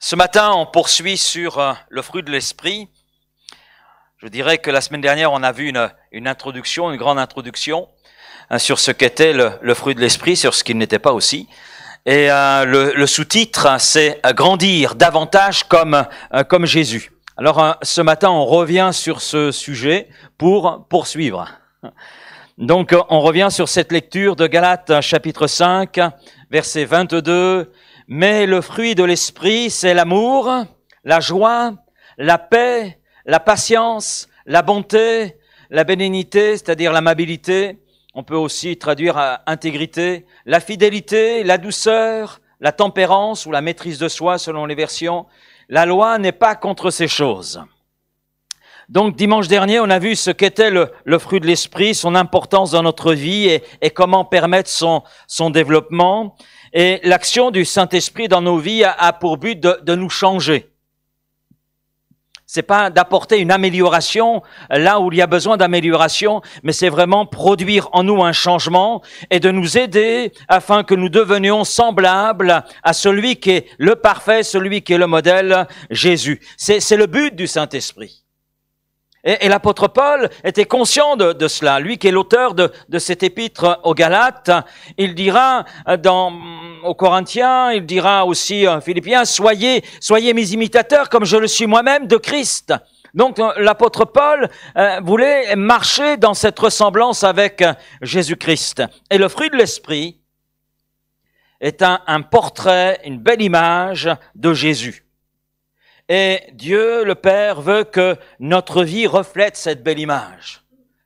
Ce matin, on poursuit sur euh, le fruit de l'esprit. Je dirais que la semaine dernière, on a vu une, une introduction, une grande introduction hein, sur ce qu'était le, fruit de l'esprit, sur ce qu'il n'était pas aussi. Et euh, le, sous-titre, hein, c'est euh, grandir davantage comme, comme Jésus. Alors ce matin, on revient sur ce sujet pour poursuivre. Donc on revient sur cette lecture de Galates hein, chapitre 5, verset 22 mais le fruit de l'esprit, c'est l'amour, la joie, la paix, la patience, la bonté, la bénignité, c'est-à-dire l'amabilité. On peut aussi traduire à intégrité, la fidélité, la douceur, la tempérance ou la maîtrise de soi selon les versions. La loi n'est pas contre ces choses. Donc dimanche dernier, on a vu ce qu'était le, fruit de l'esprit, son importance dans notre vie et, comment permettre son développement. Et l'action du Saint-Esprit dans nos vies a, pour but de, nous changer. C'est pas d'apporter une amélioration euh, là où il y a besoin d'amélioration, mais c'est vraiment produire en nous un changement et de nous aider afin que nous devenions semblables à celui qui est le parfait, celui qui est le modèle, Jésus. C'est le but du Saint-Esprit. Et, l'apôtre Paul était conscient de, cela. Lui qui est l'auteur de, de cet épître aux Galates, il dira euh, dans au Corinthien, il dira aussi aux Philippiens, soyez, soyez mes imitateurs comme je le suis moi-même de Christ. Donc euh, l'apôtre Paul euh, voulait marcher dans cette ressemblance avec euh, Jésus-Christ. Et le fruit de l'Esprit est un, portrait, une belle image de Jésus. Et Dieu le Père veut que notre vie reflète cette belle image,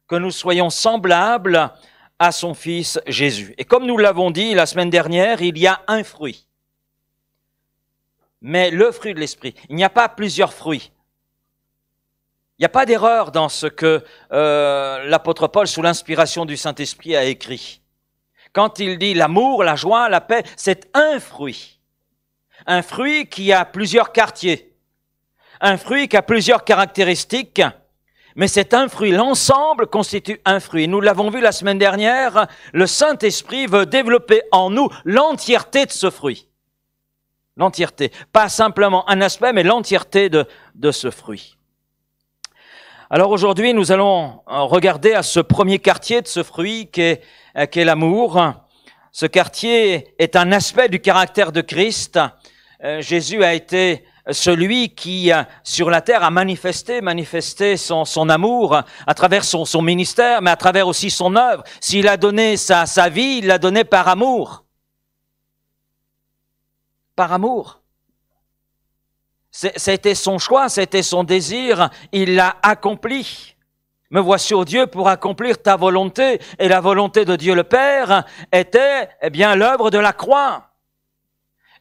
que nous soyons semblables à son Fils Jésus. Et comme nous l'avons dit la semaine dernière, il y a un fruit. Mais le fruit de l'Esprit, il n'y a pas plusieurs fruits. Il n'y a pas d'erreur dans ce que euh, l'apôtre Paul, sous l'inspiration du Saint-Esprit, a écrit. Quand il dit l'amour, la joie, la paix, c'est un fruit. Un fruit qui a plusieurs quartiers. Un fruit qui a plusieurs caractéristiques mais c'est un fruit, l'ensemble constitue un fruit. Nous l'avons vu la semaine dernière, le Saint-Esprit veut développer en nous l'entièreté de ce fruit. L'entièreté, pas simplement un aspect, mais l'entièreté de, de ce fruit. Alors aujourd'hui, nous allons regarder à ce premier quartier de ce fruit qu'est est l'amour. Ce quartier est un aspect du caractère de Christ. Euh, Jésus a été celui qui, euh, sur la terre, a manifesté, manifesté son, son amour euh, à travers son, ministère, mais à travers aussi son œuvre. S'il a donné sa, sa vie, il l'a donné par amour. Par amour. C'était son choix, c'était son désir, il l'a accompli. Me voici, au Dieu, pour accomplir ta volonté. Et la volonté de Dieu le Père était, eh bien, l'œuvre de la croix.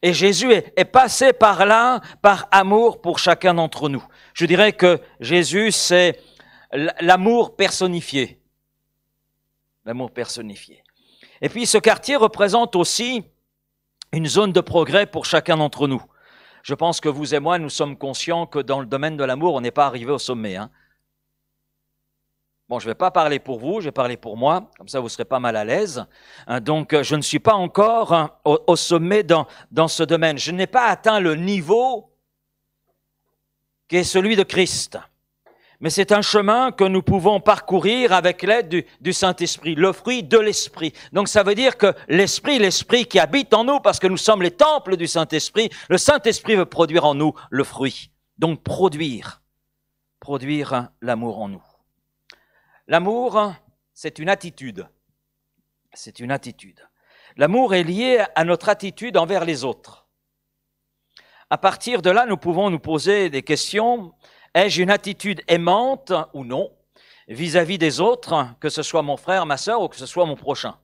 Et Jésus est, passé par là par amour pour chacun d'entre nous. Je dirais que Jésus, c'est l'amour personnifié. L'amour personnifié. Et puis ce quartier représente aussi une zone de progrès pour chacun d'entre nous. Je pense que vous et moi, nous sommes conscients que dans le domaine de l'amour, on n'est pas arrivé au sommet. Hein. Bon, je ne vais pas parler pour vous, je vais parler pour moi, comme ça vous serez pas mal à l'aise. Hein, donc, euh, je ne suis pas encore hein, au sommet dans, dans ce domaine. Je n'ai pas atteint le niveau qui est celui de Christ. Mais c'est un chemin que nous pouvons parcourir avec l'aide du Saint-Esprit, le fruit de l'Esprit. Donc ça veut dire que l'Esprit, l'Esprit qui habite en nous, parce que nous sommes les temples du Saint-Esprit, le Saint-Esprit veut produire en nous le fruit. Donc produire, produire hein, l'amour en nous. L'amour, c'est une attitude. C'est une attitude. L'amour est lié à notre attitude envers les autres. À partir de là, nous pouvons nous poser des questions. Ai-je une attitude aimante ou non vis-à-vis des autres, que ce soit mon frère, ma soeur ou que ce soit mon prochain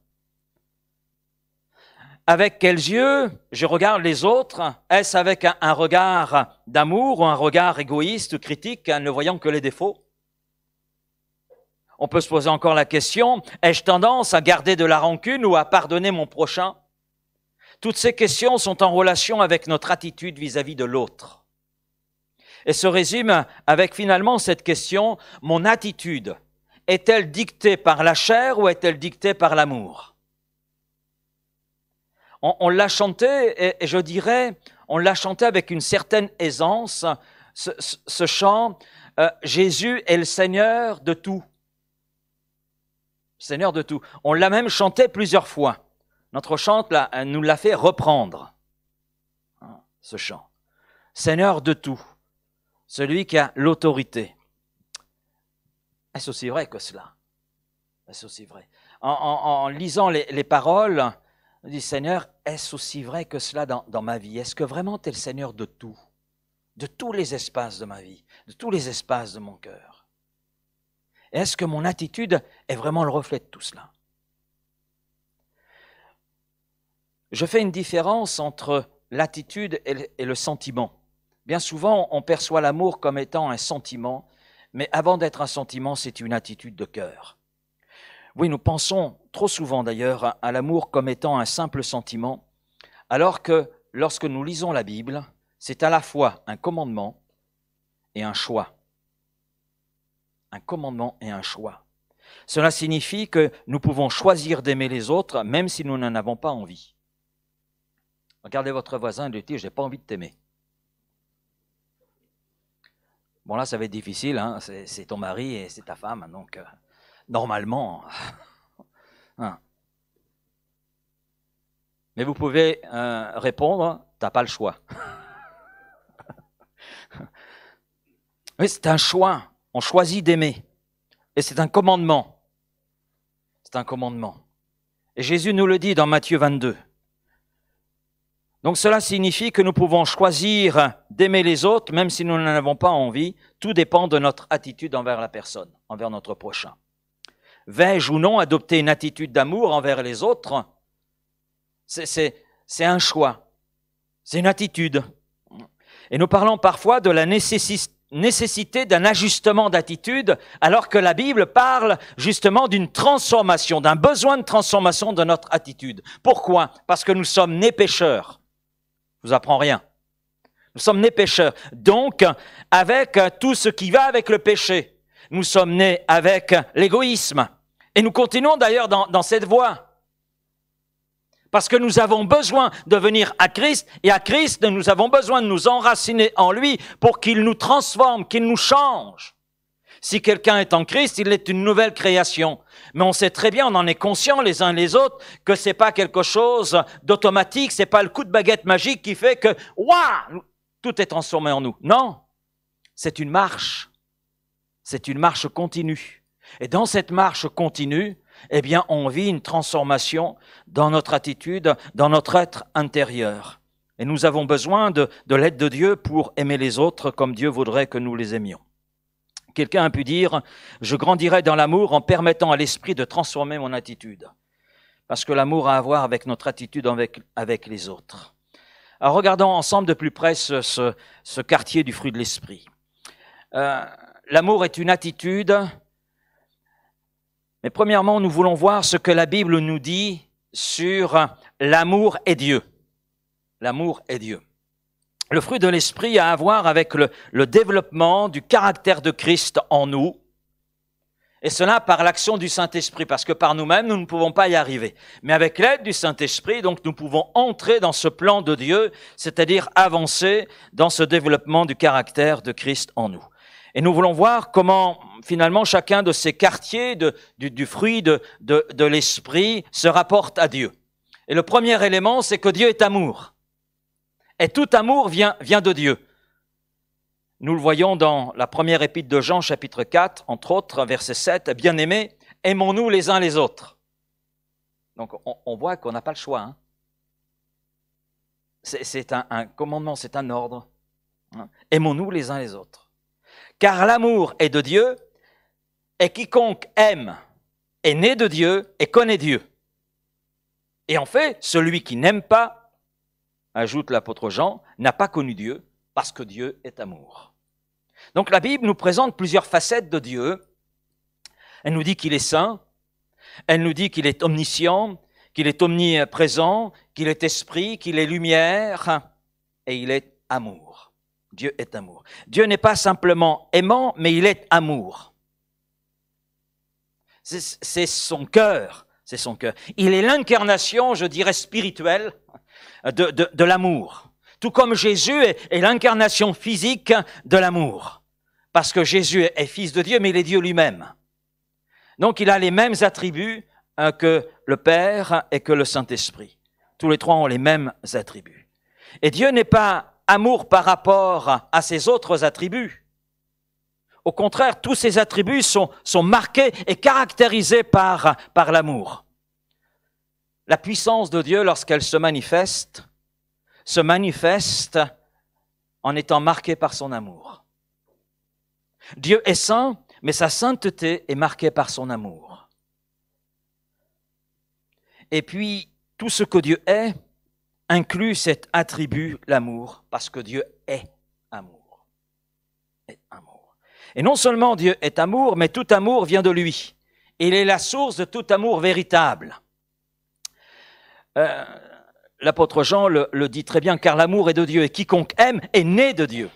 Avec quels yeux je regarde les autres Est-ce avec un, regard d'amour ou un regard égoïste, critique, ne voyant que les défauts on peut se poser encore la question, ai-je tendance à garder de la rancune ou à pardonner mon prochain Toutes ces questions sont en relation avec notre attitude vis-à-vis de l'autre. Et se résume avec finalement cette question, mon attitude est-elle dictée par la chair ou est-elle dictée par l'amour On, l'a chanté, et, je dirais, on l'a chanté avec une certaine aisance, ce, chant, euh, Jésus est le Seigneur de tout. Seigneur de tout. On l'a même chanté plusieurs fois. Notre chante, nous l'a fait reprendre, ah, ce chant. Seigneur de tout, celui qui a l'autorité. Est-ce aussi vrai que cela Est-ce aussi vrai en, lisant les, paroles, on dit Seigneur, est-ce aussi vrai que cela dans, dans ma vie Est-ce que vraiment tu es le Seigneur de tout De tous les espaces de ma vie, de tous les espaces de mon cœur est-ce que mon attitude est vraiment le reflet de tout cela Je fais une différence entre l'attitude et le sentiment. Bien souvent, on perçoit l'amour comme étant un sentiment, mais avant d'être un sentiment, c'est une attitude de cœur. Oui, nous pensons trop souvent d'ailleurs à l'amour comme étant un simple sentiment, alors que lorsque nous lisons la Bible, c'est à la fois un commandement et un choix un commandement et un choix. Cela signifie que nous pouvons choisir d'aimer les autres même si nous n'en avons pas envie. Regardez votre voisin et lui dit, je n'ai pas envie de t'aimer. Bon là, ça va être difficile, hein. c'est ton mari et c'est ta femme, hein, donc euh, normalement. Hein. Mais vous pouvez répondre, euh, répondre, t'as pas le choix. oui, c'est un choix. On choisit d'aimer. Et c'est un commandement. C'est un commandement. Et Jésus nous le dit dans Matthieu 22. Donc cela signifie que nous pouvons choisir d'aimer les autres, même si nous n'en avons pas envie. Tout dépend de notre attitude envers la personne, envers notre prochain. Vais-je ou non adopter une attitude d'amour envers les autres C'est un choix, c'est une attitude. Et nous parlons parfois de la nécessité nécessité d'un ajustement d'attitude, alors que la Bible parle justement d'une transformation, d'un besoin de transformation de notre attitude. Pourquoi Parce que nous sommes nés pécheurs. Je vous apprends rien. Nous sommes nés pécheurs. Donc, avec tout ce qui va avec le péché, nous sommes nés avec l'égoïsme. Et nous continuons d'ailleurs dans cette voie. Parce que nous avons besoin de venir à Christ et à Christ, nous avons besoin de nous enraciner en lui pour qu'il nous transforme, qu'il nous change. Si quelqu'un est en Christ, il est une nouvelle création. Mais on sait très bien, on en est conscient les uns les autres, que c'est pas quelque chose d'automatique, c'est pas le coup de baguette magique qui fait que, waouh, tout est transformé en nous. Non. C'est une marche. C'est une marche continue. Et dans cette marche continue, eh bien, on vit une transformation dans notre attitude, dans notre être intérieur. Et nous avons besoin de, l'aide de Dieu pour aimer les autres comme Dieu voudrait que nous les aimions. Quelqu'un a pu dire, je grandirai dans l'amour en permettant à l'esprit de transformer mon attitude. Parce que l'amour a à voir avec notre attitude avec, les autres. Alors regardons ensemble de plus près ce, quartier du fruit de l'esprit. Euh, l'amour est une attitude premièrement, nous voulons voir ce que la Bible nous dit sur l'amour et Dieu. L'amour et Dieu. Le fruit de l'esprit a à voir avec le, le, développement du caractère de Christ en nous, et cela par l'action du Saint-Esprit, parce que par nous-mêmes, nous ne pouvons pas y arriver. Mais avec l'aide du Saint-Esprit, donc, nous pouvons entrer dans ce plan de Dieu, c'est-à-dire avancer dans ce développement du caractère de Christ en nous. Et nous voulons voir comment finalement chacun de ces quartiers de, du, fruit de, de, l'esprit se rapporte à Dieu. Et le premier élément, c'est que Dieu est amour. Et tout amour vient, vient de Dieu. Nous le voyons dans la première épître de Jean, chapitre 4, entre autres, verset 7, Bien-aimés, aimons-nous les uns les autres. Donc on, voit qu'on n'a pas le choix. Hein. C'est un, commandement, c'est un ordre. Aimons-nous les uns les autres. Car l'amour est de Dieu, et quiconque aime est né de Dieu et connaît Dieu. Et en fait, celui qui n'aime pas, ajoute l'apôtre Jean, n'a pas connu Dieu, parce que Dieu est amour. Donc la Bible nous présente plusieurs facettes de Dieu. Elle nous dit qu'il est saint, elle nous dit qu'il est omniscient, qu'il est omniprésent, qu'il est esprit, qu'il est lumière, hein, et il est amour. Dieu est amour. Dieu n'est pas simplement aimant, mais il est amour. C'est son cœur, c'est son cœur. Il est l'incarnation, je dirais, spirituelle de, l'amour. Tout comme Jésus est, l'incarnation physique de l'amour. Parce que Jésus est, fils de Dieu, mais il est Dieu lui-même. Donc il a les mêmes attributs hein, que le Père et que le Saint-Esprit. Tous les trois ont les mêmes attributs. Et Dieu n'est pas amour par rapport à ses autres attributs. Au contraire, tous ces attributs sont, sont marqués et caractérisés par, par l'amour. La puissance de Dieu, lorsqu'elle se manifeste, se manifeste en étant marquée par son amour. Dieu est saint, mais sa sainteté est marquée par son amour. Et puis, tout ce que Dieu est, inclut cet attribut, l'amour, parce que Dieu est amour. Et non seulement Dieu est amour, mais tout amour vient de lui. Il est la source de tout amour véritable. Euh, l'apôtre Jean le, dit très bien, car l'amour est de Dieu, et quiconque aime est né de Dieu.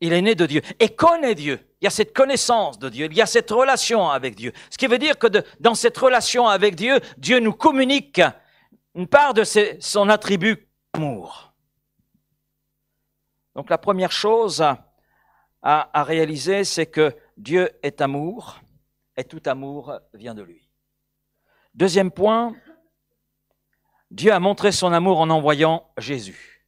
Il est né de Dieu et connaît Dieu. Il y a cette connaissance de Dieu, il y a cette relation avec Dieu. Ce qui veut dire que dans cette relation avec Dieu, Dieu nous communique une part de son attribut amour. Donc la première chose à réaliser, c'est que Dieu est amour et tout amour vient de lui. Deuxième point, Dieu a montré son amour en envoyant Jésus.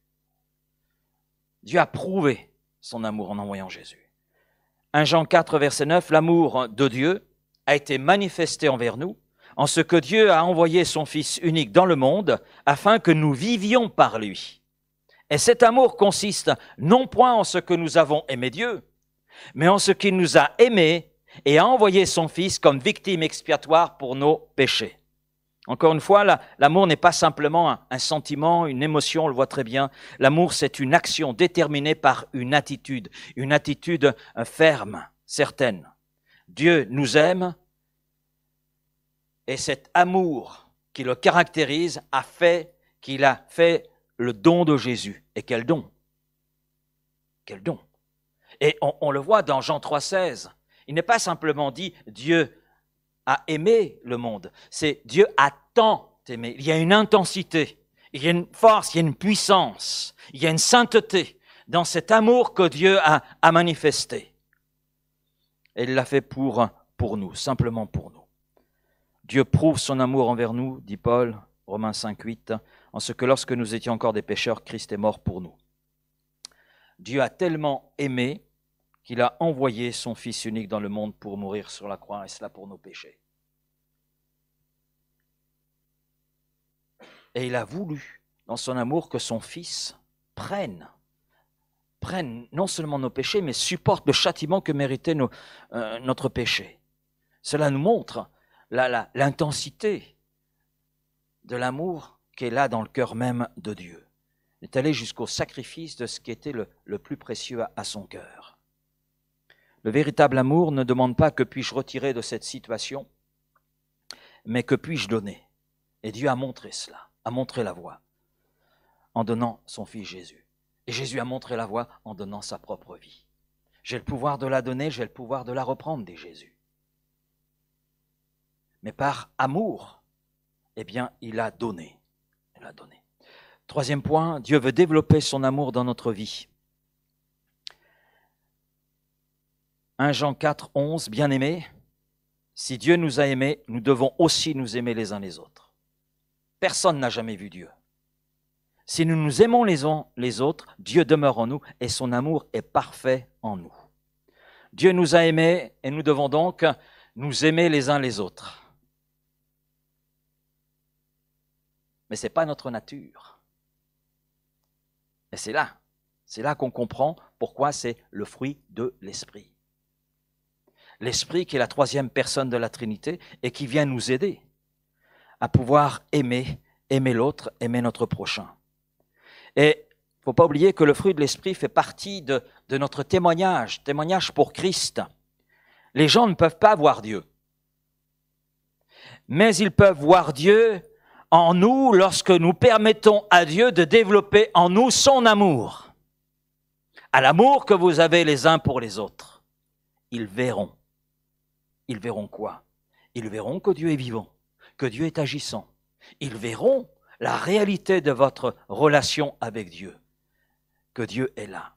Dieu a prouvé son amour en envoyant Jésus. 1 Jean 4, verset 9, l'amour de Dieu a été manifesté envers nous en ce que Dieu a envoyé son Fils unique dans le monde afin que nous vivions par lui. Et cet amour consiste non point en ce que nous avons aimé Dieu, mais en ce qu'il nous a aimés et a envoyé son Fils comme victime expiatoire pour nos péchés. Encore une fois, l'amour n'est pas simplement un, sentiment, une émotion, on le voit très bien. L'amour, c'est une action déterminée par une attitude, une attitude euh, ferme, certaine. Dieu nous aime et cet amour qui le caractérise a fait qu'il a fait le don de Jésus. Et quel don Quel don Et on, le voit dans Jean 3,16. Il n'est pas simplement dit Dieu a aimé le monde, c'est Dieu a tant aimé. Il y a une intensité, il y a une force, il y a une puissance, il y a une sainteté dans cet amour que Dieu a, manifesté. Et il l'a fait pour, pour nous, simplement pour nous. Dieu prouve son amour envers nous, dit Paul, Romains 5, 8, en ce que lorsque nous étions encore des pécheurs, Christ est mort pour nous. Dieu a tellement aimé qu'il a envoyé son Fils unique dans le monde pour mourir sur la croix, et cela pour nos péchés. Et il a voulu, dans son amour, que son Fils prenne, prenne non seulement nos péchés, mais supporte le châtiment que méritait euh, notre péché. Cela nous montre l'intensité de l'amour qui est là dans le cœur même de Dieu. est allé jusqu'au sacrifice de ce qui était le, plus précieux à, à son cœur. Le véritable amour ne demande pas que puis-je retirer de cette situation, mais que puis-je donner. Et Dieu a montré cela, a montré la voie en donnant son fils Jésus. Et Jésus a montré la voie en donnant sa propre vie. J'ai le pouvoir de la donner, j'ai le pouvoir de la reprendre, dit Jésus mais par amour, eh bien, il a donné. a donné. Troisième point, Dieu veut développer son amour dans notre vie. 1 Jean 4, 11, bien aimé, si Dieu nous a aimés, nous devons aussi nous aimer les uns les autres. Personne n'a jamais vu Dieu. Si nous nous aimons les uns les autres, Dieu demeure en nous et son amour est parfait en nous. Dieu nous a aimés et nous devons donc nous aimer les uns les autres. Mais ce n'est pas notre nature. Et c'est là, c'est là qu'on comprend pourquoi c'est le fruit de l'Esprit. L'Esprit qui est la troisième personne de la Trinité et qui vient nous aider à pouvoir aimer, aimer l'autre, aimer notre prochain. Et il ne faut pas oublier que le fruit de l'Esprit fait partie de, de notre témoignage, témoignage pour Christ. Les gens ne peuvent pas voir Dieu, mais ils peuvent voir Dieu en nous lorsque nous permettons à Dieu de développer en nous son amour. À l'amour que vous avez les uns pour les autres, ils verront. Ils verront quoi Ils verront que Dieu est vivant, que Dieu est agissant. Ils verront la réalité de votre relation avec Dieu, que Dieu est là.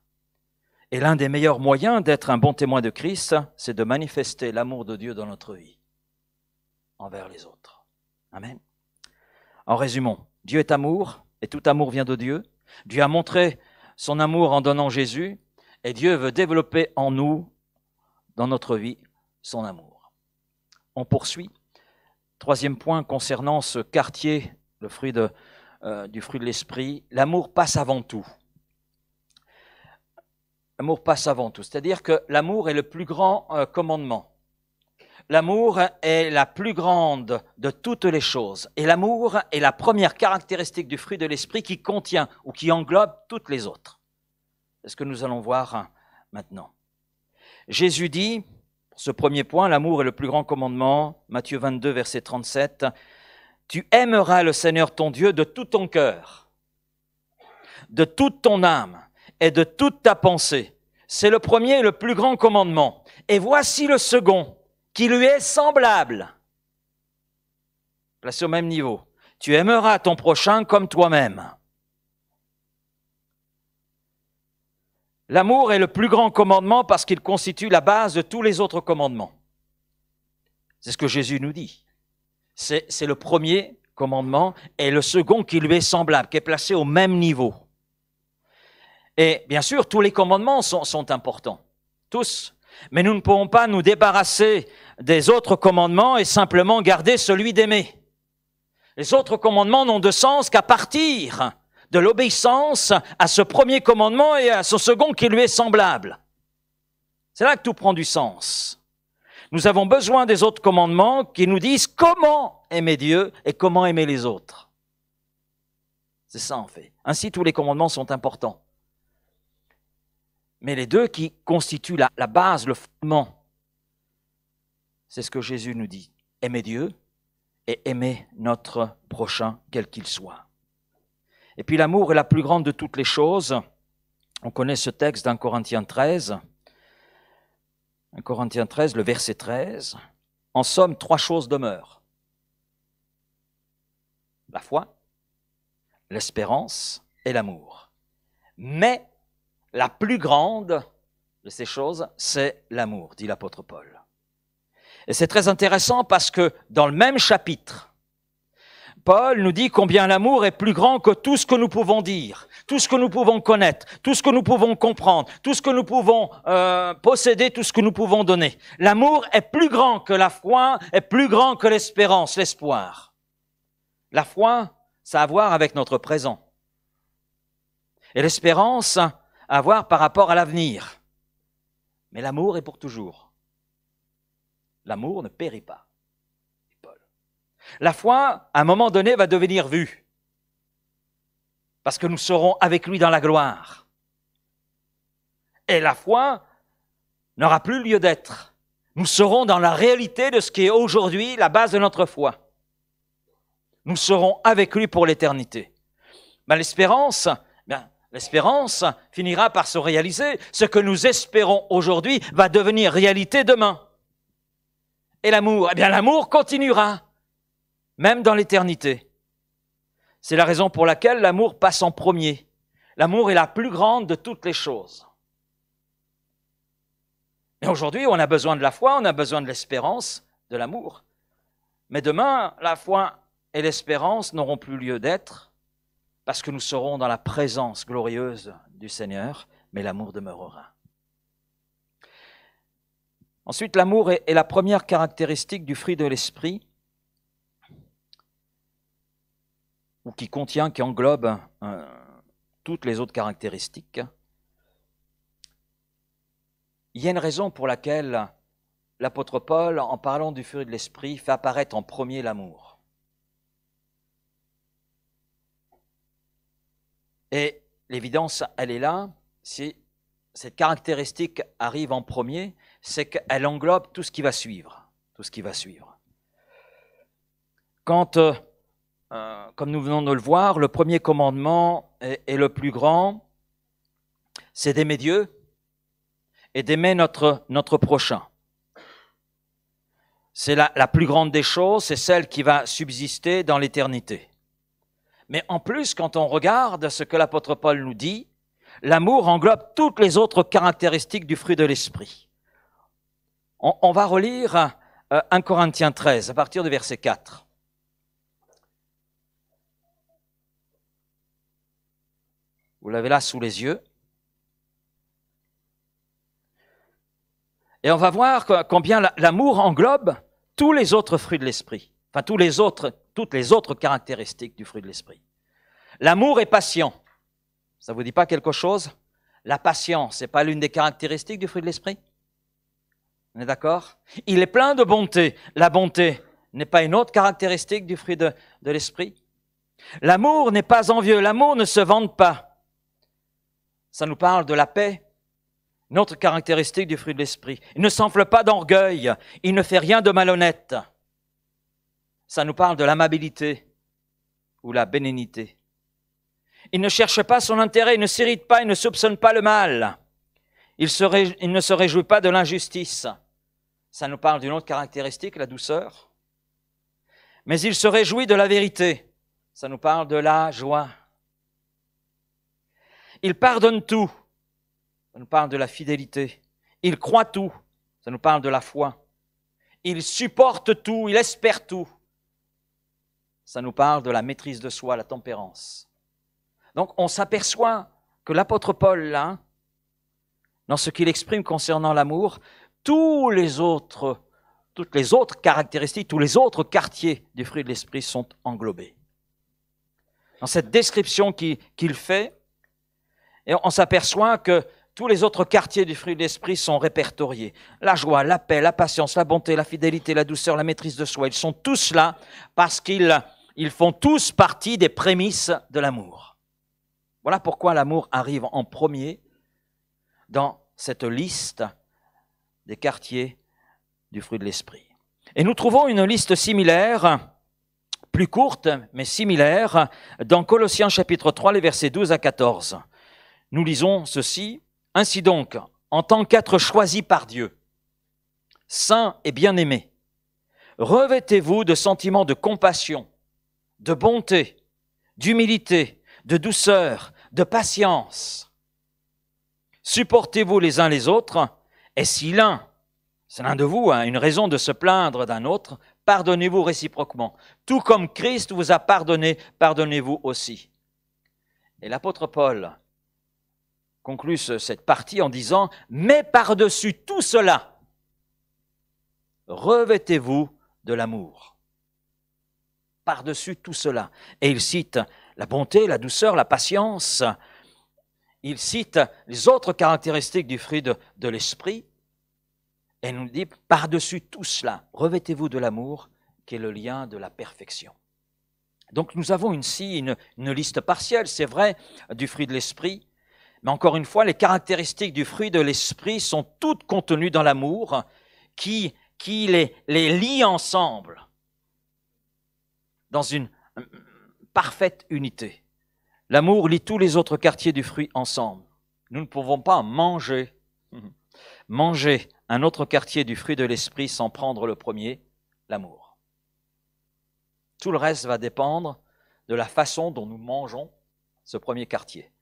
Et l'un des meilleurs moyens d'être un bon témoin de Christ, c'est de manifester l'amour de Dieu dans notre vie, envers les autres. Amen. En résumant, Dieu est amour et tout amour vient de Dieu. Dieu a montré son amour en donnant Jésus et Dieu veut développer en nous, dans notre vie, son amour. On poursuit. Troisième point concernant ce quartier, le fruit de, euh, du fruit de l'esprit, l'amour passe avant tout. L'amour passe avant tout, c'est-à-dire que l'amour est le plus grand euh, commandement. L'amour est la plus grande de toutes les choses, et l'amour est la première caractéristique du fruit de l'esprit qui contient ou qui englobe toutes les autres. C'est ce que nous allons voir maintenant. Jésus dit, pour ce premier point, l'amour est le plus grand commandement, Matthieu 22, verset 37, Tu aimeras le Seigneur ton Dieu de tout ton cœur, de toute ton âme et de toute ta pensée. C'est le premier et le plus grand commandement. Et voici le second qui lui est semblable. Placé au même niveau. Tu aimeras ton prochain comme toi-même. L'amour est le plus grand commandement parce qu'il constitue la base de tous les autres commandements. C'est ce que Jésus nous dit. C'est le premier commandement et le second qui lui est semblable, qui est placé au même niveau. Et bien sûr, tous les commandements sont, sont importants, tous. Mais nous ne pouvons pas nous débarrasser des autres commandements et simplement garder celui d'aimer. Les autres commandements n'ont de sens qu'à partir de l'obéissance à ce premier commandement et à ce second qui lui est semblable. C'est là que tout prend du sens. Nous avons besoin des autres commandements qui nous disent comment aimer Dieu et comment aimer les autres. C'est ça en fait. Ainsi tous les commandements sont importants mais les deux qui constituent la, base, le fondement. C'est ce que Jésus nous dit. Aimer Dieu et aimer notre prochain, quel qu'il soit. Et puis l'amour est la plus grande de toutes les choses. On connaît ce texte d'un Corinthiens 13. 1 Corinthiens 13, le verset 13. En somme, trois choses demeurent. La foi, l'espérance et l'amour. Mais la plus grande de ces choses, c'est l'amour, dit l'apôtre Paul. Et c'est très intéressant parce que dans le même chapitre, Paul nous dit combien l'amour est plus grand que tout ce que nous pouvons dire, tout ce que nous pouvons connaître, tout ce que nous pouvons comprendre, tout ce que nous pouvons euh, posséder, tout ce que nous pouvons donner. L'amour est plus grand que la foi, est plus grand que l'espérance, l'espoir. La foi, ça a à voir avec notre présent. Et l'espérance, avoir par rapport à l'avenir. Mais l'amour est pour toujours. L'amour ne périt pas. La foi, à un moment donné, va devenir vue. Parce que nous serons avec lui dans la gloire. Et la foi n'aura plus lieu d'être. Nous serons dans la réalité de ce qui est aujourd'hui la base de notre foi. Nous serons avec lui pour l'éternité. Mais L'espérance, L'espérance finira par se réaliser. Ce que nous espérons aujourd'hui va devenir réalité demain. Et l'amour, eh bien l'amour continuera, même dans l'éternité. C'est la raison pour laquelle l'amour passe en premier. L'amour est la plus grande de toutes les choses. Et aujourd'hui, on a besoin de la foi, on a besoin de l'espérance, de l'amour. Mais demain, la foi et l'espérance n'auront plus lieu d'être parce que nous serons dans la présence glorieuse du Seigneur, mais l'amour demeurera. Ensuite, l'amour est, la première caractéristique du fruit de l'esprit, ou qui contient, qui englobe hein, toutes les autres caractéristiques. Il y a une raison pour laquelle l'apôtre Paul, en parlant du fruit de l'esprit, fait apparaître en premier l'amour. Et l'évidence, elle est là. Si cette caractéristique arrive en premier, c'est qu'elle englobe tout ce qui va suivre. Tout ce qui va suivre. Quand, euh, euh, comme nous venons de le voir, le premier commandement est, le plus grand, c'est d'aimer Dieu et d'aimer notre, notre prochain. C'est la plus grande des choses, c'est celle qui va subsister dans l'éternité. Mais en plus, quand on regarde ce que l'apôtre Paul nous dit, l'amour englobe toutes les autres caractéristiques du fruit de l'esprit. On, va relire 1 euh, Corinthiens 13 à partir du verset 4. Vous l'avez là sous les yeux. Et on va voir combien l'amour englobe tous les autres fruits de l'esprit enfin les autres, toutes les autres caractéristiques du fruit de l'esprit. L'amour est patient. Ça vous dit pas quelque chose La patience, c'est pas l'une des caractéristiques du fruit de l'esprit On est d'accord Il est plein de bonté. La bonté n'est pas une autre caractéristique du fruit de, de l'esprit L'amour n'est pas envieux. L'amour ne se vante pas. Ça nous parle de la paix, une autre caractéristique du fruit de l'esprit. Il ne s'enfle pas d'orgueil. Il ne fait rien de malhonnête ça nous parle de l'amabilité ou la bénénité. Il ne cherche pas son intérêt, il ne s'irrite pas, il ne soupçonne pas le mal. Il, il ne se réjouit pas de l'injustice. Ça nous parle d'une autre caractéristique, la douceur. Mais il se réjouit de la vérité. Ça nous parle de la joie. Il pardonne tout. Ça nous parle de la fidélité. Il croit tout. Ça nous parle de la foi. Il supporte tout, il espère tout ça nous parle de la maîtrise de soi, la tempérance. Donc on s'aperçoit que l'apôtre Paul, là, dans ce qu'il exprime concernant l'amour, tous les autres, toutes les autres caractéristiques, tous les autres quartiers du fruit de l'esprit sont englobés. Dans cette description qu'il fait, et on s'aperçoit que tous les autres quartiers du fruit de l'esprit sont répertoriés. La joie, la paix, la patience, la bonté, la fidélité, la douceur, la maîtrise de soi, ils sont tous là parce qu'ils ils font tous partie des prémices de l'amour. Voilà pourquoi l'amour arrive en premier dans cette liste des quartiers du fruit de l'esprit. Et nous trouvons une liste similaire, plus courte, mais similaire, dans Colossiens chapitre 3, les versets 12 à 14. Nous lisons ceci. Ainsi donc, en tant qu'être choisi par Dieu, saint et bien aimé revêtez-vous de sentiments de compassion, de bonté, d'humilité, de douceur, de patience. Supportez-vous les uns les autres, et si l'un, c'est l'un de vous, a hein, une raison de se plaindre d'un autre, pardonnez-vous réciproquement. Tout comme Christ vous a pardonné, pardonnez-vous aussi. Et l'apôtre Paul conclut cette partie en disant, mais par-dessus tout cela, revêtez-vous de l'amour par-dessus tout cela. Et il cite la bonté, la douceur, la patience. Il cite les autres caractéristiques du fruit de, l'esprit. Et nous dit, par-dessus tout cela, revêtez-vous de l'amour, qui est le lien de la perfection. Donc nous avons ici une, liste partielle, c'est vrai, du fruit de l'esprit. Mais encore une fois, les caractéristiques du fruit de l'esprit sont toutes contenues dans l'amour qui, les lie ensemble dans une hum, parfaite unité. L'amour lie tous les autres quartiers du fruit ensemble. Nous ne pouvons pas manger, hum, manger un autre quartier du fruit de l'esprit sans prendre le premier, l'amour. Tout le reste va dépendre de la façon dont nous mangeons ce premier quartier.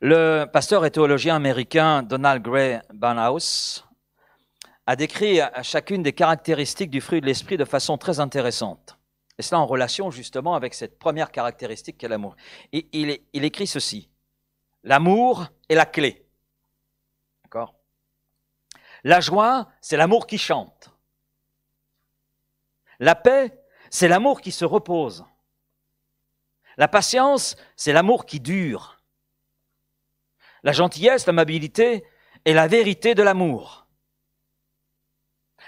Le pasteur et théologien américain Donald Gray Barnhouse a décrit à chacune des caractéristiques du fruit de l'esprit de façon très intéressante. Et cela en relation justement avec cette première caractéristique qu'est l'amour. Il, écrit ceci L'amour est la clé. D'accord La joie, c'est l'amour qui chante. La paix, c'est l'amour qui se repose. La patience, c'est l'amour qui dure. La gentillesse, l'amabilité est la vérité de l'amour.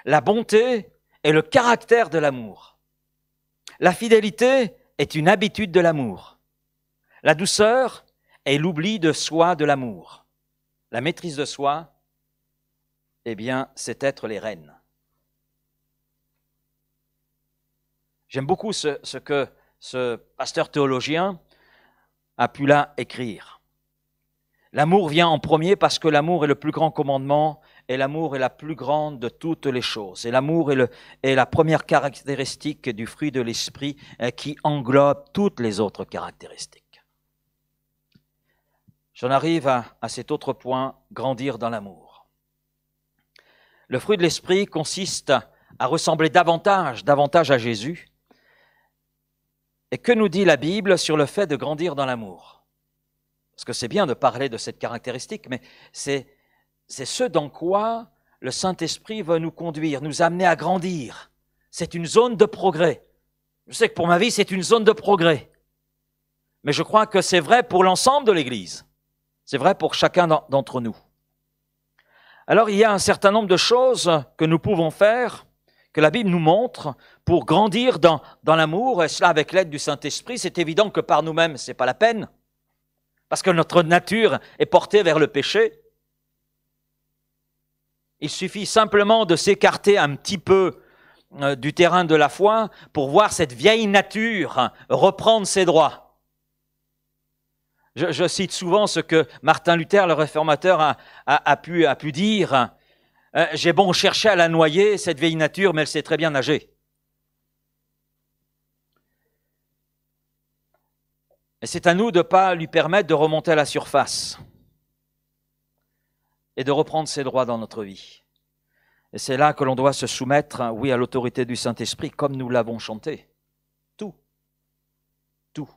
La bonté est le caractère de l'amour. La fidélité est une habitude de l'amour. La douceur est l'oubli de soi de l'amour. La maîtrise de soi, eh bien, c'est être les reines. J'aime beaucoup ce, que ce pasteur théologien a pu là écrire. L'amour vient en premier parce que l'amour est le plus grand commandement et l'amour est la plus grande de toutes les choses. Et l'amour est, la première caractéristique du fruit de l'esprit euh, qui englobe toutes les autres caractéristiques. J'en arrive à, à cet autre point, grandir dans l'amour. Le fruit de l'esprit consiste à ressembler davantage, davantage à Jésus. Et que nous dit la Bible sur le fait de grandir dans l'amour parce que c'est bien de parler de cette caractéristique, mais c'est ce dans quoi le Saint-Esprit veut nous conduire, nous amener à grandir. C'est une zone de progrès. Je sais que pour ma vie, c'est une zone de progrès. Mais je crois que c'est vrai pour l'ensemble de l'Église. C'est vrai pour chacun d'entre nous. Alors il y a un certain nombre de choses que nous pouvons faire, que la Bible nous montre, pour grandir dans, dans l'amour, et cela avec l'aide du Saint-Esprit. C'est évident que par nous-mêmes, ce n'est pas la peine parce que notre nature est portée vers le péché. Il suffit simplement de s'écarter un petit peu euh, du terrain de la foi pour voir cette vieille nature reprendre ses droits. Je, cite souvent ce que Martin Luther, le réformateur, a, pu, dire. Euh, J'ai bon cherché à la noyer, cette vieille nature, mais elle sait très bien nager. Et c'est à nous de ne pas lui permettre de remonter à la surface et de reprendre ses droits dans notre vie. Et c'est là que l'on doit se soumettre, hein, oui, à l'autorité du Saint-Esprit, comme nous l'avons chanté. Tout. Tout.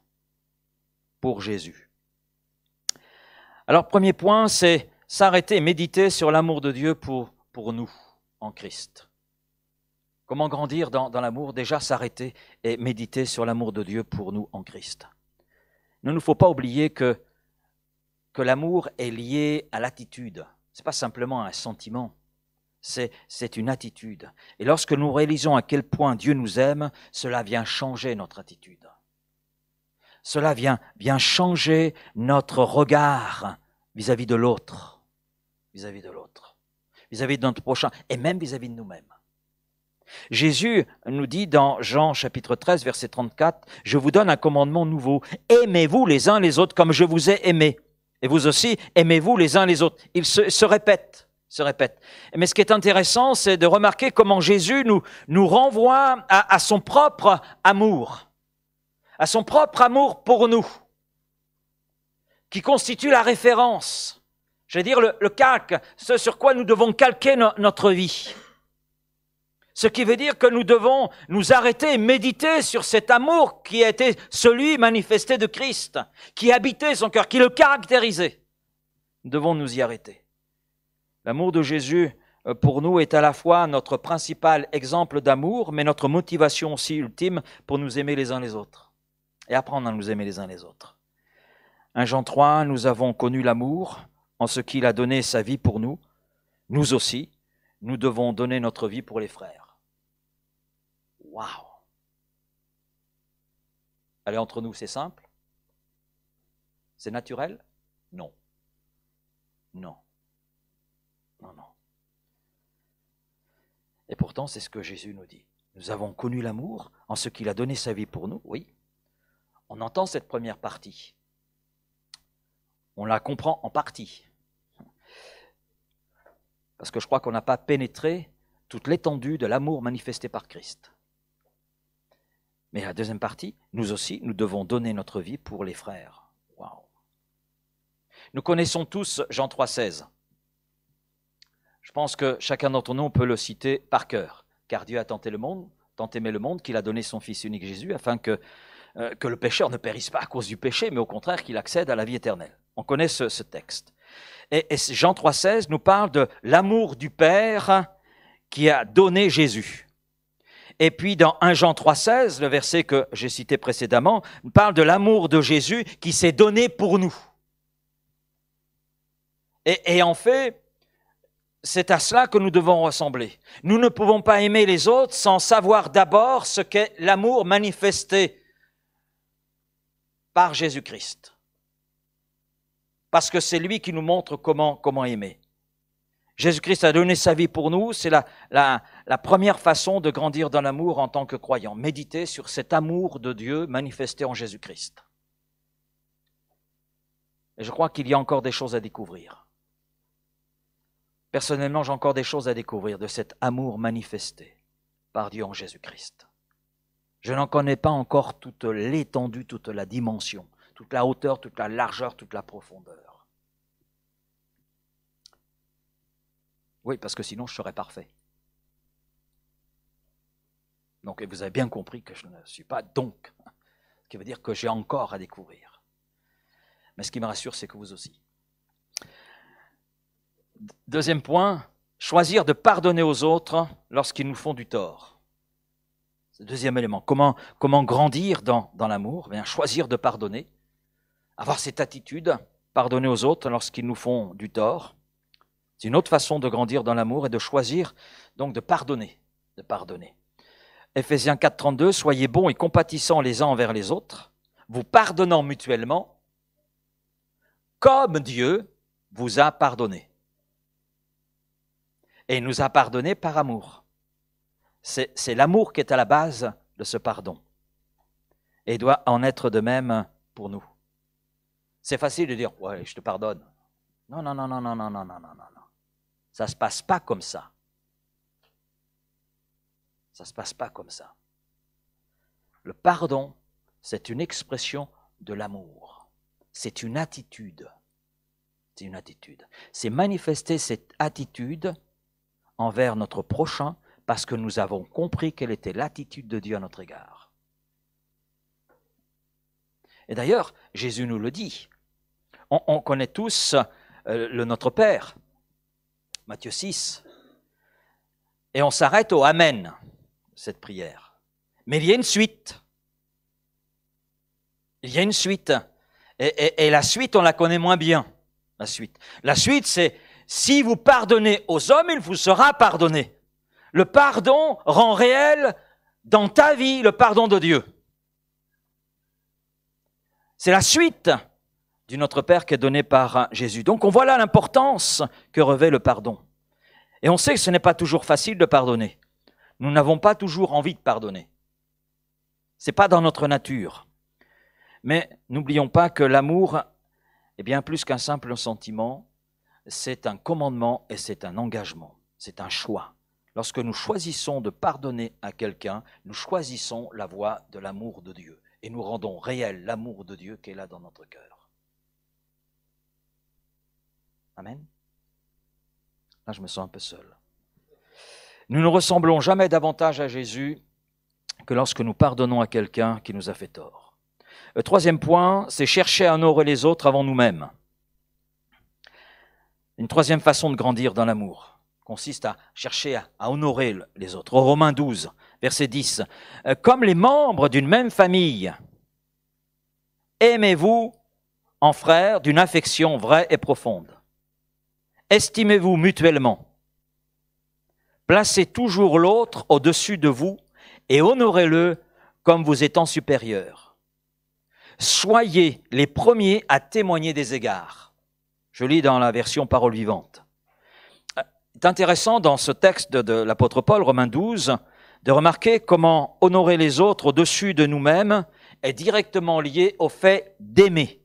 Pour Jésus. Alors, premier point, c'est s'arrêter méditer sur l'amour de Dieu pour, pour nous, en Christ. Comment grandir dans l'amour Déjà s'arrêter et méditer sur l'amour de Dieu pour nous en Christ ne nous faut pas oublier que, que l'amour est lié à l'attitude. Ce n'est pas simplement un sentiment, c'est une attitude. Et lorsque nous réalisons à quel point Dieu nous aime, cela vient changer notre attitude. Cela vient, changer notre regard vis à -vis de l'autre, vis-à-vis de l'autre, vis-à-vis de notre prochain, et même vis à -vis de nous-mêmes. Jésus nous dit dans Jean chapitre 13 verset 34, Je vous donne un commandement nouveau, aimez-vous les uns les autres comme je vous ai aimé. Et vous aussi, aimez-vous les uns les autres. Il se, répète, se répète. Mais ce qui est intéressant, c'est de remarquer comment Jésus nous, nous renvoie à, son propre amour, à son propre amour pour nous, qui constitue la référence, je veux dire le, calque, ce sur quoi nous devons calquer notre vie. Ce qui veut dire que nous devons nous arrêter et méditer sur cet amour qui a été celui manifesté de Christ, qui habitait son cœur, qui le caractérisait. Nous devons nous y arrêter. L'amour de Jésus euh, pour nous est à la fois notre principal exemple d'amour, mais notre motivation aussi ultime pour nous aimer les uns les autres et apprendre à nous aimer les uns les autres. 1 Jean 3, nous avons connu l'amour en ce qu'il a donné sa vie pour nous. Nous aussi, nous devons donner notre vie pour les frères. Waouh Allez, entre nous, c'est simple C'est naturel Non. Non. Non, non. Et pourtant, c'est ce que Jésus nous dit. Nous avons connu l'amour en ce qu'il a donné sa vie pour nous, oui. On entend cette première partie. On la comprend en partie. Parce que je crois qu'on n'a pas pénétré toute l'étendue de l'amour manifesté par Christ. Mais la deuxième partie, nous aussi, nous devons donner notre vie pour les frères. Nous connaissons tous Jean 3,16. Je pense que chacun d'entre nous, peut le citer par cœur. Car Dieu a tenté le monde, tant aimé le monde qu'il a donné son Fils unique Jésus, afin que, euh, que le pécheur ne périsse pas à cause du péché, mais au contraire qu'il accède à la vie éternelle. On connaît ce, texte. Et, et Jean 3,16 nous parle de l'amour du Père qui a donné Jésus. Et puis dans 1 Jean 3,16, le verset que j'ai cité précédemment, parle de l'amour de Jésus qui s'est donné pour nous. Et, en fait, c'est à cela que nous devons ressembler. Nous ne pouvons pas aimer les autres sans savoir d'abord ce qu'est l'amour manifesté par Jésus-Christ. Parce que c'est lui qui nous montre comment, comment aimer. Jésus-Christ a donné sa vie pour nous, c'est la, la, première façon de grandir dans l'amour en tant que croyant. Méditer sur cet amour de Dieu manifesté en Jésus-Christ. Et je crois qu'il y a encore des choses à découvrir. Personnellement, j'ai encore des choses à découvrir de cet amour manifesté par Dieu en Jésus-Christ. Je n'en connais pas encore toute l'étendue, toute la dimension, toute la hauteur, toute la largeur, toute la profondeur. Oui, parce que sinon je serais parfait. Donc vous avez bien compris que je ne suis pas donc, ce qui veut dire que j'ai encore à découvrir. Mais ce qui me rassure, c'est que vous aussi. Deuxième point, choisir de pardonner aux autres lorsqu'ils nous font du tort. C'est deuxième élément. Comment, comment grandir dans, l'amour eh Choisir de pardonner, avoir cette attitude, pardonner aux autres lorsqu'ils nous font du tort. C'est une autre façon de grandir dans l'amour et de choisir donc de pardonner, de pardonner. Éphésiens 32, « Soyez bons et compatissants les uns envers les autres, vous pardonnant mutuellement comme Dieu vous a pardonné. Et il nous a pardonné par amour. C'est l'amour qui est à la base de ce pardon. Et doit en être de même pour nous. C'est facile de dire, ouais, je te pardonne. Non, non, non, non, non, non, non, non, non, non. Ça ne se passe pas comme ça. Ça ne se passe pas comme ça. Le pardon, c'est une expression de l'amour. C'est une attitude. C'est une attitude. C'est manifester cette attitude envers notre prochain parce que nous avons compris quelle était l'attitude de Dieu à notre égard. Et d'ailleurs, Jésus nous le dit. On, connaît tous euh, le Notre Père. Matthieu 6. Et on s'arrête au Amen, cette prière. Mais il y a une suite. Il y a une suite. Et, la suite, on la connaît moins bien. La suite, la suite c'est si vous pardonnez aux hommes, il vous sera pardonné. Le pardon rend réel dans ta vie le pardon de Dieu. C'est la suite du Notre Père qui est donné par Jésus. Donc on voit là l'importance que revêt le pardon. Et on sait que ce n'est pas toujours facile de pardonner. Nous n'avons pas toujours envie de pardonner. C'est pas dans notre nature. Mais n'oublions pas que l'amour est bien plus qu'un simple sentiment, c'est un commandement et c'est un engagement, c'est un choix. Lorsque nous choisissons de pardonner à quelqu'un, nous choisissons la voie de l'amour de Dieu et nous rendons réel l'amour de Dieu qui est là dans notre cœur. Amen. Là, je me sens un peu seul. Nous ne ressemblons jamais davantage à Jésus que lorsque nous pardonnons à quelqu'un qui nous a fait tort. Le euh, troisième point, c'est chercher à honorer les autres avant nous-mêmes. Une troisième façon de grandir dans l'amour consiste à chercher à, honorer les autres. Au Romains 12, verset 10, euh, comme les membres d'une même famille, aimez-vous en frères d'une affection vraie et profonde. Estimez-vous mutuellement. Placez toujours l'autre au-dessus de vous et honorez-le comme vous étant supérieur. Soyez les premiers à témoigner des égards. Je lis dans la version parole vivante. C'est euh, intéressant dans ce texte de, l'apôtre Paul, Romains 12, de remarquer comment honorer les autres au-dessus de nous-mêmes est directement lié au fait d'aimer,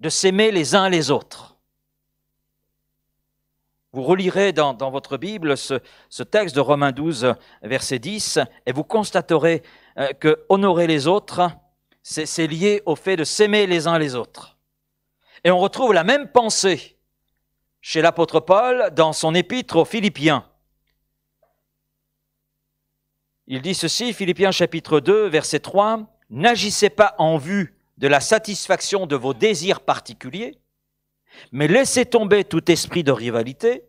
de s'aimer les uns les autres. Vous relirez dans, votre Bible ce, texte de Romains 12, verset 10, et vous constaterez euh, que honorer les autres, c'est lié au fait de s'aimer les uns les autres. Et on retrouve la même pensée chez l'apôtre Paul dans son épître aux Philippiens. Il dit ceci, Philippiens chapitre 2, verset 3, N'agissez pas en vue de la satisfaction de vos désirs particuliers, mais laissez tomber tout esprit de rivalité,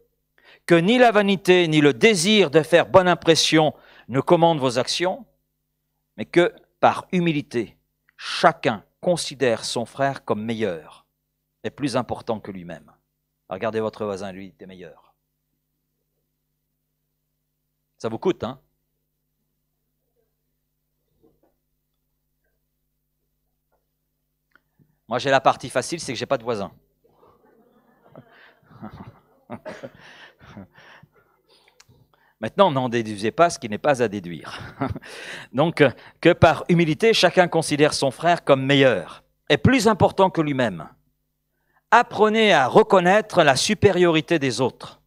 que ni la vanité ni le désir de faire bonne impression ne commandent vos actions, mais que par humilité, chacun considère son frère comme meilleur et plus important que lui-même. Regardez votre voisin, lui, est meilleur. Ça vous coûte, hein Moi, j'ai la partie facile, c'est que j'ai pas de voisin. Maintenant, n'en déduisez pas ce qui n'est pas à déduire. Donc, euh, que par humilité, chacun considère son frère comme meilleur et plus important que lui-même. Apprenez à reconnaître la supériorité des autres.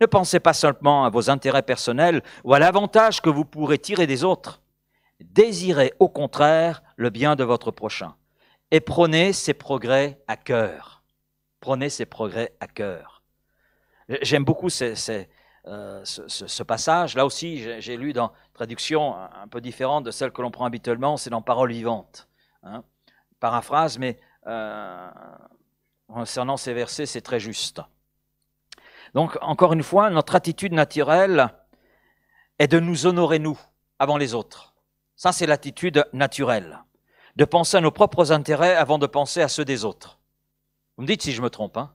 Ne pensez pas seulement à vos intérêts personnels ou à l'avantage que vous pourrez tirer des autres. Désirez au contraire le bien de votre prochain et prenez ses progrès à cœur. Prenez ses progrès à cœur. Euh, j'aime beaucoup euh, ce, passage. Là aussi, j'ai lu dans une traduction un peu différente de celle que l'on prend habituellement, c'est dans Parole vivante. Hein. Paraphrase, mais euh, concernant ces versets, c'est très juste. Donc, encore une fois, notre attitude naturelle est de nous honorer, nous, avant les autres. Ça, c'est l'attitude naturelle. De penser à nos propres intérêts avant de penser à ceux des autres. Vous me dites si je me trompe, hein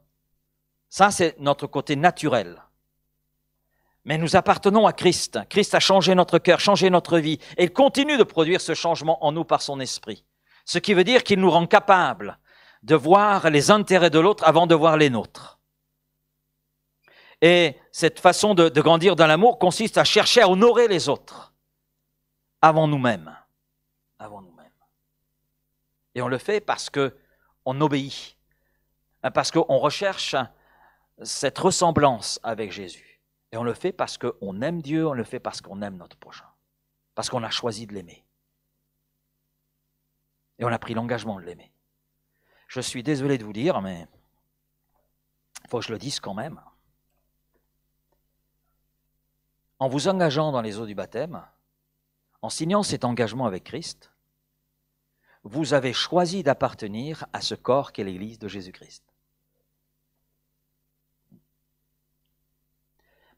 ça, c'est notre côté naturel. Mais nous appartenons à Christ. Christ a changé notre cœur, changé notre vie, et il continue de produire ce changement en nous par son esprit. Ce qui veut dire qu'il nous rend capables de voir les intérêts de l'autre avant de voir les nôtres. Et cette façon de, de grandir dans l'amour consiste à chercher à honorer les autres avant nous-mêmes, avant nous-mêmes. Et on le fait parce que on obéit, parce qu'on recherche cette ressemblance avec Jésus. Et on le fait parce qu'on aime Dieu, on le fait parce qu'on aime notre prochain, parce qu'on a choisi de l'aimer. Et on a pris l'engagement de l'aimer. Je suis désolé de vous dire, mais il faut que je le dise quand même. En vous engageant dans les eaux du baptême, en signant cet engagement avec Christ, vous avez choisi d'appartenir à ce corps qu'est l'Église de Jésus-Christ.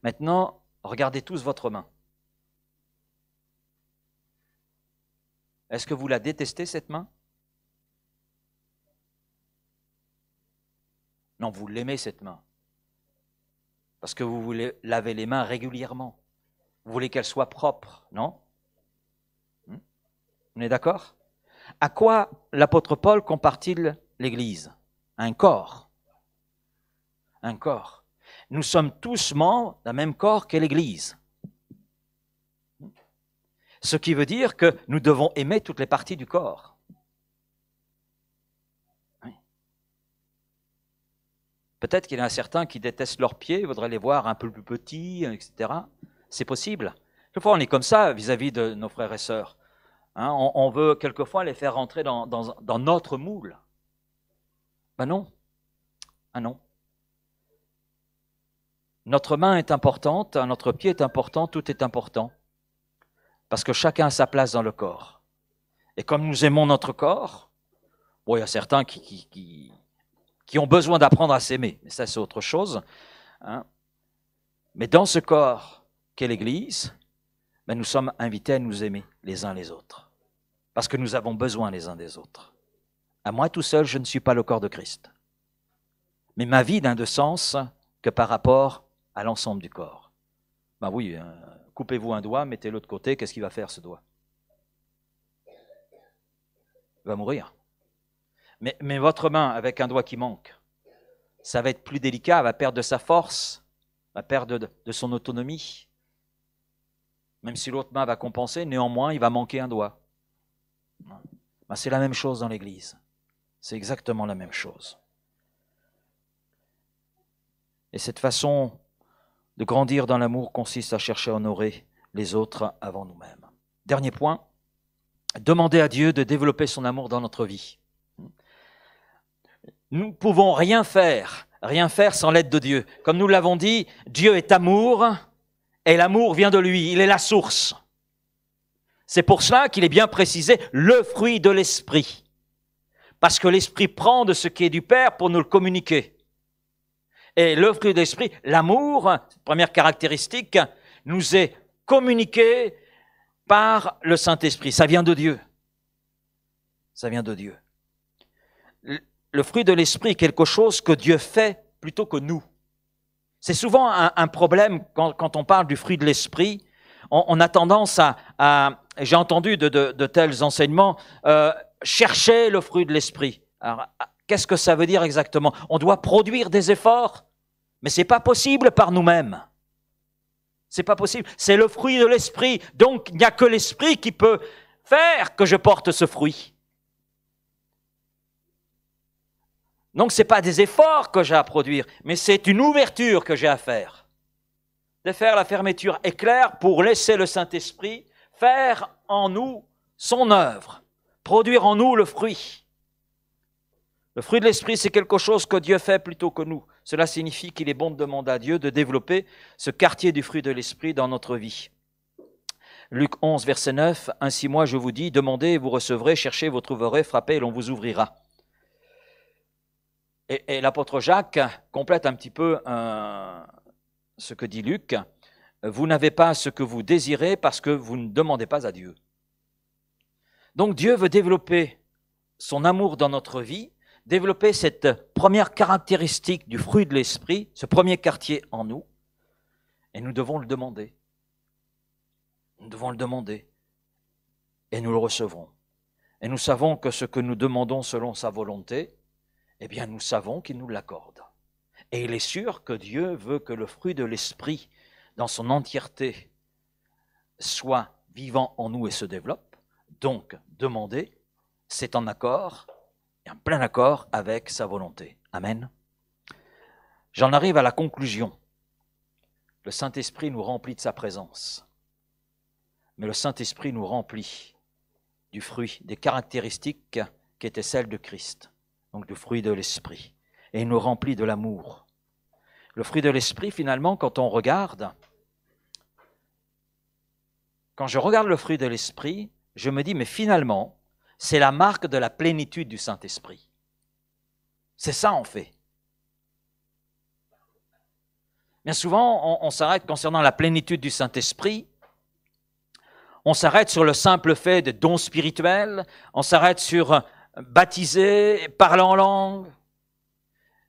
Maintenant, regardez tous votre main. Est-ce que vous la détestez, cette main Non, vous l'aimez, cette main. Parce que vous voulez laver les mains régulièrement. Vous voulez qu'elle soit propre, non hmm On est d'accord À quoi l'apôtre Paul compare-t-il l'Église Un corps. Un corps nous sommes tous membres d'un même corps qu'est l'Église. Ce qui veut dire que nous devons aimer toutes les parties du corps. Peut-être qu'il y en a certains qui détestent leurs pieds, voudraient les voir un peu plus petits, etc. C'est possible. Quelquefois, on est comme ça vis-à-vis de nos frères et sœurs. Hein. on, veut quelquefois les faire rentrer dans, dans notre moule. Ben non. Ah non. Notre main est importante, notre pied est important, tout est important. Parce que chacun a sa place dans le corps. Et comme nous aimons notre corps, il y a certains qui, qui, ont besoin d'apprendre à s'aimer, mais ça c'est autre chose. Hein. Mais dans ce corps qu'est l'Église, ben, nous sommes invités à nous aimer les uns les autres. Parce que nous avons besoin les uns des autres. À moi tout seul, je ne suis pas le corps de Christ. Mais ma vie n'a de sens que par rapport à l'ensemble du corps. Ben oui, hein, coupez-vous un doigt, mettez l'autre côté, qu'est-ce qu'il va faire ce doigt Il va mourir. Mais, votre main, avec un doigt qui manque, ça va être plus délicat, elle va perdre de sa force, va perdre de, son autonomie. Même si l'autre main va compenser, néanmoins, il va manquer un doigt. Ben, c'est la même chose dans l'Église. C'est exactement la même chose. Et cette façon de grandir dans l'amour consiste à chercher à honorer les autres avant nous-mêmes. Dernier point, demander à Dieu de développer son amour dans notre vie. Nous ne pouvons rien faire, rien faire sans l'aide de Dieu. Comme nous l'avons dit, Dieu est amour et l'amour vient de lui, il est la source. C'est pour cela qu'il est bien précisé le fruit de l'esprit. Parce que l'esprit prend de ce qui est du Père pour nous le communiquer. Et le fruit de l'esprit, l'amour, première caractéristique, nous est communiqué par le Saint-Esprit. Ça vient de Dieu. Ça vient de Dieu. Le fruit de l'esprit est quelque chose que Dieu fait plutôt que nous. C'est souvent un, problème quand, on parle du fruit de l'esprit. On, a tendance à, j'ai entendu de, tels enseignements, euh, chercher le fruit de l'esprit. Qu'est-ce que ça veut dire exactement On doit produire des efforts, mais ce n'est pas possible par nous-mêmes. C'est pas possible. C'est le fruit de l'esprit. Donc, il n'y a que l'esprit qui peut faire que je porte ce fruit. Donc, ce n'est pas des efforts que j'ai à produire, mais c'est une ouverture que j'ai à faire. De faire la fermeture éclair pour laisser le Saint-Esprit faire en nous son œuvre, produire en nous le fruit. Le fruit de l'esprit, c'est quelque chose que Dieu fait plutôt que nous. Cela signifie qu'il est bon de demander à Dieu de développer ce quartier du fruit de l'esprit dans notre vie. Luc 11, verset 9, Ainsi moi je vous dis, demandez et vous recevrez, cherchez, vous trouverez, frappez et l'on vous ouvrira. Et, l'apôtre Jacques complète un petit peu ce que dit Luc. Vous n'avez pas ce que vous désirez parce que vous ne demandez pas à Dieu. Donc Dieu veut développer son amour dans notre vie développer cette première caractéristique du fruit de l'esprit, ce premier quartier en nous, et nous devons le demander. Nous devons le demander, et nous le recevrons. Et nous savons que ce que nous demandons selon sa volonté, eh bien nous savons qu'il nous l'accorde. Et il est sûr que Dieu veut que le fruit de l'esprit, dans son entièreté, soit vivant en nous et se développe. Donc, demander, c'est en accord en plein accord avec sa volonté. Amen. J'en arrive à la conclusion. Le Saint-Esprit nous remplit de sa présence. Mais le Saint-Esprit nous remplit du fruit, des caractéristiques qui étaient celles de Christ, donc du fruit de l'Esprit. Et il nous remplit de l'amour. Le fruit de l'Esprit, finalement, quand on regarde, quand je regarde le fruit de l'Esprit, je me dis, mais finalement, c'est la marque de la plénitude du Saint-Esprit. C'est ça en fait. Bien souvent, on, s'arrête concernant la plénitude du Saint-Esprit. On s'arrête sur le simple fait de dons spirituels. On s'arrête sur euh, baptiser, parler en langue.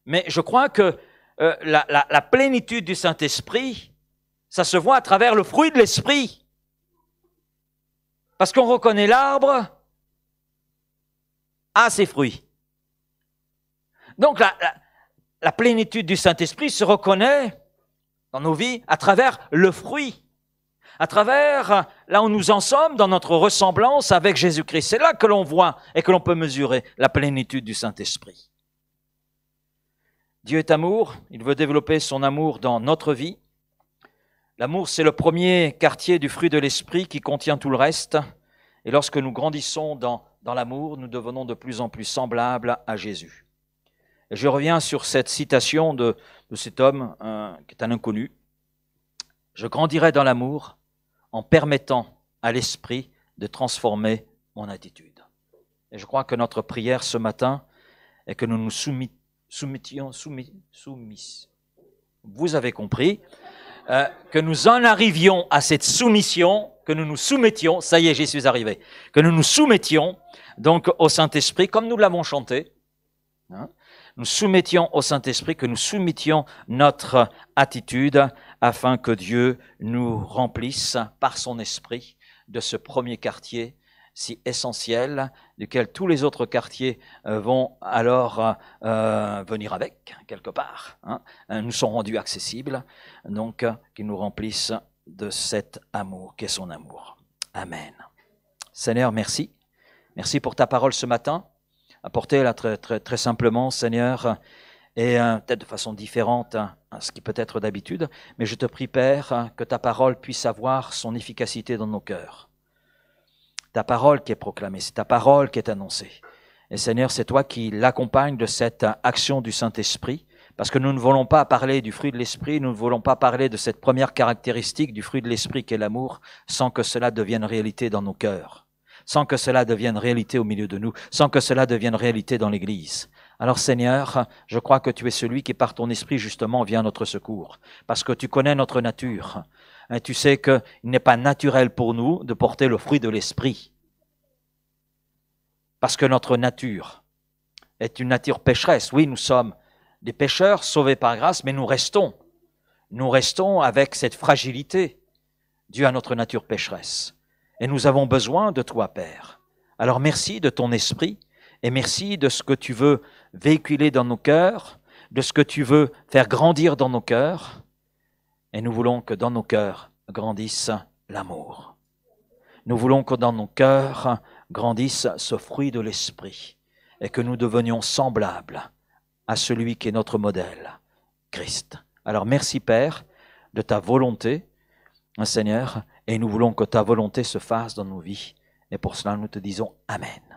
Mais je crois que euh, la plénitude du Saint-Esprit, ça se voit à travers le fruit de l'Esprit. Parce qu'on reconnaît l'arbre à ses fruits. Donc la, plénitude du Saint-Esprit se reconnaît dans nos vies à travers le fruit, à travers là où nous en sommes dans notre ressemblance avec Jésus-Christ. C'est là que l'on voit et que l'on peut mesurer la plénitude du Saint-Esprit. Dieu est amour, il veut développer son amour dans notre vie. L'amour, c'est le premier quartier du fruit de l'esprit qui contient tout le reste. Et lorsque nous grandissons dans dans l'amour, nous devenons de plus en plus semblables à Jésus. je reviens sur cette citation de, cet homme qui est un inconnu. Je grandirai dans l'amour en permettant à l'esprit de transformer mon attitude. Et je crois que notre prière ce matin est que nous nous soumettions, soumettions, soumis. Vous avez compris, euh, que nous en arrivions à cette soumission, que nous nous soumettions, ça y est, j'y suis arrivé, que nous nous soumettions donc au Saint-Esprit, comme nous l'avons chanté, hein, nous soumettions au Saint-Esprit, que nous soumettions notre attitude afin que Dieu nous remplisse par son esprit de ce premier quartier si essentiel, duquel tous les autres quartiers euh, vont alors euh, venir avec, quelque part, hein. euh, nous sont rendus accessibles, donc qu'ils nous remplissent de cet amour qu'est son amour. Amen. Seigneur, merci. Merci pour ta parole ce matin, apportée très, très, très simplement, Seigneur, et peut-être de façon différente à hein, ce qui peut être d'habitude, mais je te prie, Père, que ta parole puisse avoir son efficacité dans nos cœurs ta parole qui est proclamée, c'est ta parole qui est annoncée. Et Seigneur, c'est toi qui l'accompagne de cette action du Saint-Esprit, parce que nous ne voulons pas parler du fruit de l'Esprit, nous ne voulons pas parler de cette première caractéristique du fruit de l'Esprit qui est l'amour, sans que cela devienne réalité dans nos cœurs, sans que cela devienne réalité au milieu de nous, sans que cela devienne réalité dans l'Église. Alors Seigneur, je crois que tu es celui qui par ton esprit justement vient à notre secours, parce que tu connais notre nature, Hein, tu sais qu'il n'est pas naturel pour nous de porter le fruit de l'esprit. Parce que notre nature est une nature pécheresse. Oui, nous sommes des pécheurs sauvés par grâce, mais nous restons. Nous restons avec cette fragilité due à notre nature pécheresse. Et nous avons besoin de toi, Père. Alors merci de ton esprit et merci de ce que tu veux véhiculer dans nos cœurs, de ce que tu veux faire grandir dans nos cœurs. Et nous voulons que dans nos cœurs grandisse l'amour. Nous voulons que dans nos cœurs grandisse ce fruit de l'Esprit et que nous devenions semblables à celui qui est notre modèle, Christ. Alors merci Père de ta volonté, hein, Seigneur, et nous voulons que ta volonté se fasse dans nos vies. Et pour cela, nous te disons Amen.